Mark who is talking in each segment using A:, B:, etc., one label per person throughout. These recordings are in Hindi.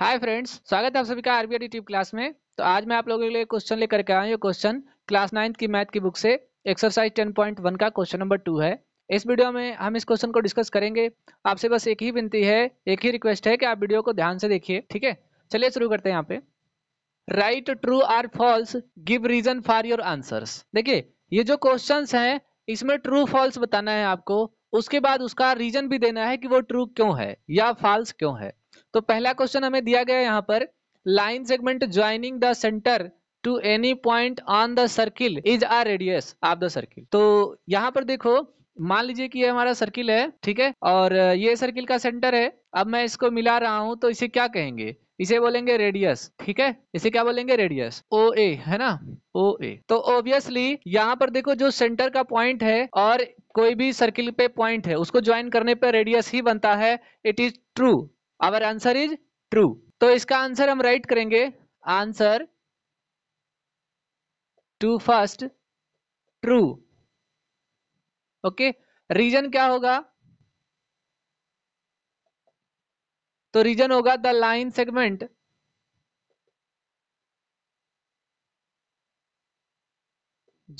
A: हाय फ्रेंड्स स्वागत है आप सभी का आरबीआई टीप क्लास में तो आज मैं आप लोगों के लिए क्वेश्चन लेकर के आया हूँ क्वेश्चन क्लास नाइन्थ की मैथ की बुक से एक्सरसाइज टेन पॉइंट वन का क्वेश्चन नंबर टू है इस वीडियो में हम इस क्वेश्चन को डिस्कस करेंगे आपसे बस एक ही विनती है एक ही रिक्वेस्ट है कि आप वीडियो को ध्यान से देखिए ठीक है चलिए शुरू करते हैं यहाँ पे right true or false give reason for your answers देखिए ये जो क्वेश्चन है इसमें ट्रू फॉल्स बताना है आपको उसके बाद उसका रीजन भी देना है कि वो ट्रू क्यों है या फॉल्स क्यों है तो पहला क्वेश्चन हमें दिया गया यहाँ पर line segment joining the centre to any point on the circle is a radius of the circle तो यहाँ पर देखो मान लीजिए कि ये हमारा सर्किल है ठीक है और ये सर्किल का सेंटर है अब मैं इसको मिला रहा हूं तो इसे क्या कहेंगे इसे बोलेंगे रेडियस ठीक है इसे क्या बोलेंगे रेडियस ओ ए है ना ओ ए तो ऑब्वियसली यहाँ पर देखो जो सेंटर का पॉइंट है और कोई भी सर्किल पे पॉइंट है उसको ज्वाइन करने पर रेडियस ही बनता है it is true our answer is true तो इसका आंसर हम राइट करेंगे answer to first true okay reason क्या होगा तो रीजन होगा the line segment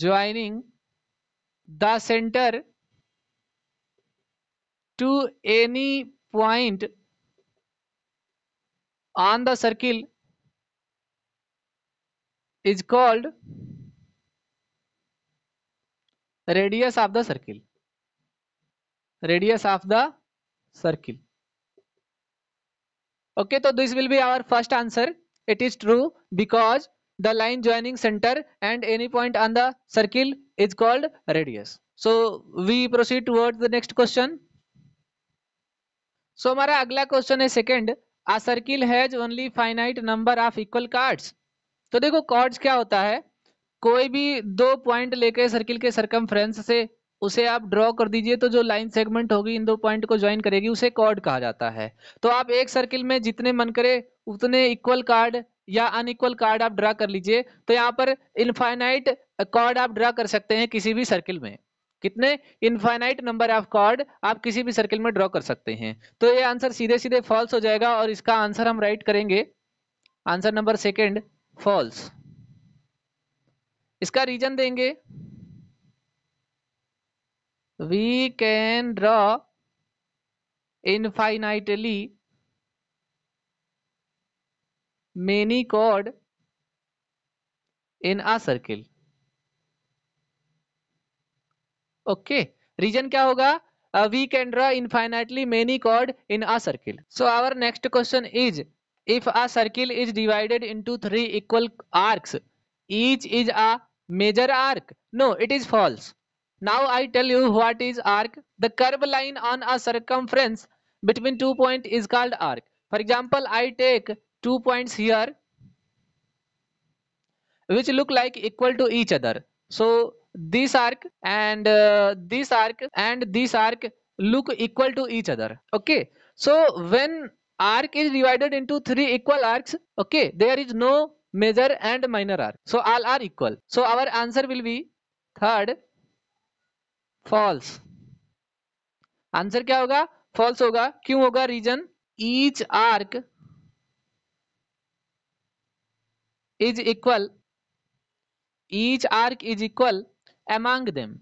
A: joining the centre to any point on the circle is called radius of the circle radius of the circle okay so this will be our first answer it is true because the line joining center and any point on the circle is called radius so we proceed towards the next question so हमारा अगला क्वेश्चन है second a circle has only finite number of equal chords तो देखो कॉर्ड्स क्या होता है कोई भी दो पॉइंट लेके सर्किल के सरकम से उसे आप ड्रॉ कर दीजिए तो जो लाइन सेगमेंट होगी इन दो पॉइंट को ज्वाइन करेगी उसे कॉर्ड कहा जाता है तो आप एक सर्किल में जितने मन करे उतने इक्वल कार्ड या अनइक्वल कार्ड आप ड्रा कर लीजिए तो यहाँ पर इनफाइनाइट कॉर्ड आप ड्रा कर सकते हैं किसी भी सर्किल में कितने इनफाइनाइट नंबर ऑफ कॉर्ड आप किसी भी सर्किल में ड्रॉ कर सकते हैं तो ये आंसर सीधे सीधे फॉल्स हो जाएगा और इसका आंसर हम राइट करेंगे आंसर नंबर सेकेंड फॉल्स इसका रीजन देंगे we can draw infinitely many chord in a circle okay reason क्या होगा we can draw infinitely many chord in a circle so our next question is if a circle is divided into three equal arcs each is a major arc no it is false now I tell you what is arc the curve line on a circumference between two point is called arc for example I take two point here which look like equal to each other so this arc and uh, this arc and this arc look equal to each other okay so when arc is divided into three equal arcs okay there is no major and minor arc so all are equal so our answer will be third false answer kya hoga false hoga kyun hoga reason each arc is equal each arc is equal among them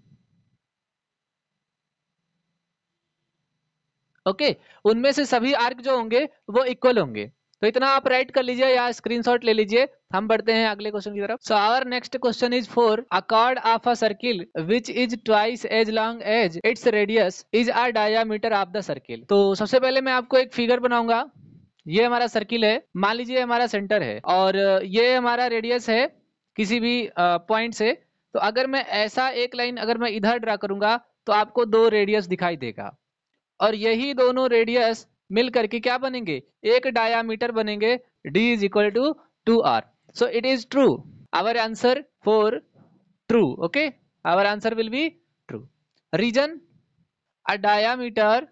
A: okay okay, उनमें से सभी आर्क जो होंगे वो इक्वल होंगे तो इतना आप राइट कर लीजिए या स्क्रीनशॉट ले लीजिए हम बढ़ते हैं अगले क्वेश्चन की तरफ so our next question is four a chord of a circle which is twice as long as its radius is a diameter of the circle तो सबसे पहले मैं आपको एक फिगर बनाऊंगा ये हमारा सर्किल है मान लीजिए हमारा सेंटर है और ये हमारा रेडियस है किसी भी पॉइंट से तो अगर मैं ऐसा एक लाइन अगर मैं इधर ड्रा करूंगा तो आपको दो रेडियस दिखाई देगा और यही दोनों रेडियस मिल करके क्या बनेंगे एक डायामीटर बनेंगे D is equal to two r so it is true our answer for true okay our answer will be true reason a diameter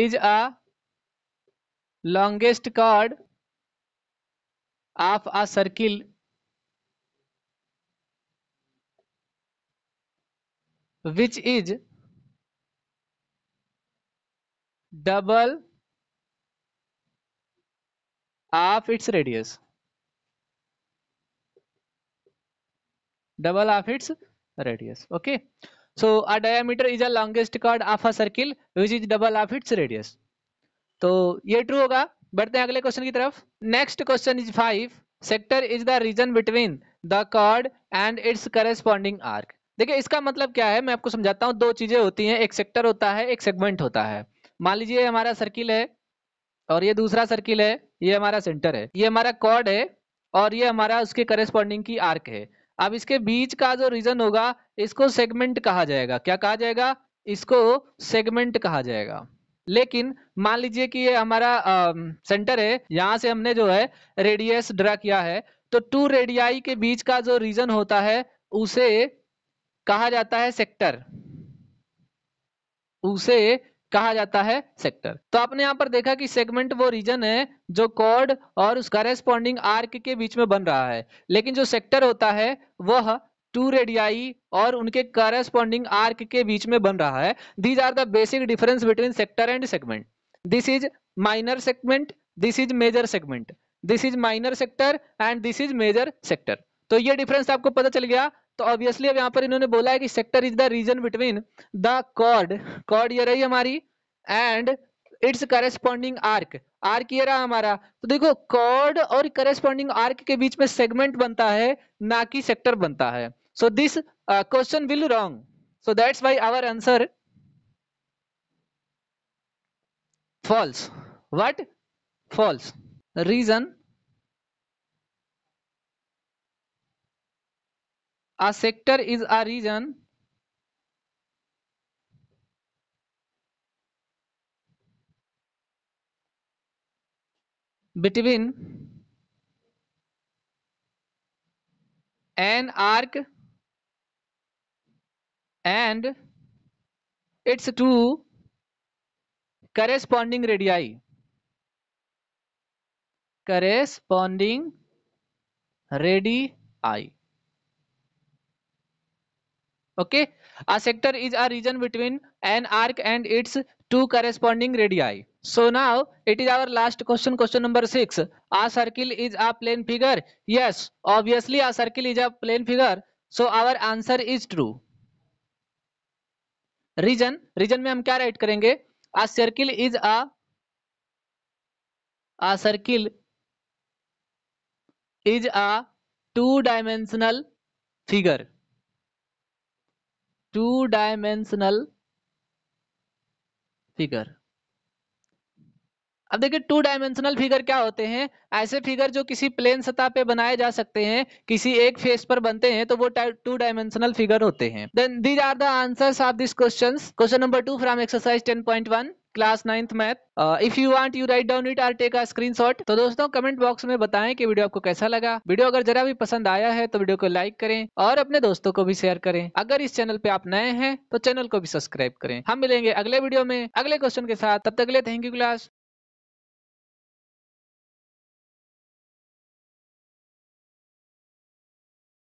A: is a longest chord of a circle which is double of its radius double of its radius okay so a diameter is a longest chord of a circle which is double of its radius तो ये ट्रू होगा बढ़ते हैं अगले क्वेश्चन की तरफ next question is five sector is the region between the chord and its corresponding arc देखिए इसका मतलब क्या है मैं आपको समझाता हूँ दो चीजें होती हैं एक सेक्टर होता है एक सेगमेंट होता है मान लीजिए हमारा सर्किल है और ये दूसरा सर्किल है ये हमारा सेंटर है ये हमारा कॉर्ड है और ये हमारा उसके करेस्पॉन्डिंग की आर्क है अब इसके बीच का जो रीजन होगा इसको सेगमेंट कहा जाएगा क्या कहा जाएगा इसको सेगमेंट कहा जाएगा लेकिन मान लीजिए कि ये हमारा आ, सेंटर है यहाँ से हमने जो है रेडियस ड्रा किया है तो टू रेडियाई के बीच का जो रीजन होता है उसे कहा जाता है सेक्टर उसे कहा जाता है सेक्टर तो आपने यहाँ पर देखा कि सेगमेंट वो रीजन है जो कॉर्ड और उसका रेस्पॉन्डिंग आर्क के बीच में बन रहा है लेकिन जो सेक्टर होता है वह टू रेडियाई और उनके कारस्पॉन्डिंग आर्क के बीच में बन रहा है these are the basic difference between sector and segment this is minor segment this is major segment this is minor sector and this is major sector तो ये डिफरेंस आपको पता चल गया तो ऑब्वियसली अब यहाँ पर इन्होंने बोला है कि sector is the region between the chord chord ये रही हमारी and its corresponding arc arc ये रहा हमारा तो देखो कॉर्ड और करेस्पॉन्डिंग आर्क के बीच में सेगमेंट बनता है ना कि सेक्टर बनता है So this uh, question will wrong. So that's why our answer false. What? False. Reason a sector is a region between an arc and its two corresponding radii corresponding radii okay a sector is a region between an arc and its two corresponding radii so now it is our last question question number 6 a circle is a plane figure yes obviously a circle is a plane figure so our answer is true reason reason में हम क्या राइट करेंगे a circle is a circle is a two dimensional figure two dimensional figure अब देखिए टू डायमेंशनल फिगर क्या होते हैं ऐसे फिगर जो किसी प्लेन सतह पे बनाए जा सकते हैं किसी एक फेस पर बनते हैं तो वो टू डायमेंशनल फिगर होते हैं then these are the answer of this question question number two from exercise ten point one class ninth math if you want you write down it or take a screenshot तो दोस्तों कमेंट बॉक्स में बताएं कि वीडियो आपको कैसा लगा वीडियो अगर जरा भी पसंद आया है तो वीडियो को लाइक करें और अपने दोस्तों को भी शेयर करें अगर इस चैनल पे आप नए हैं तो चैनल को भी सब्सक्राइब करें हम मिलेंगे अगले वीडियो में अगले क्वेश्चन के साथ तब तक के थैंक यू क्लास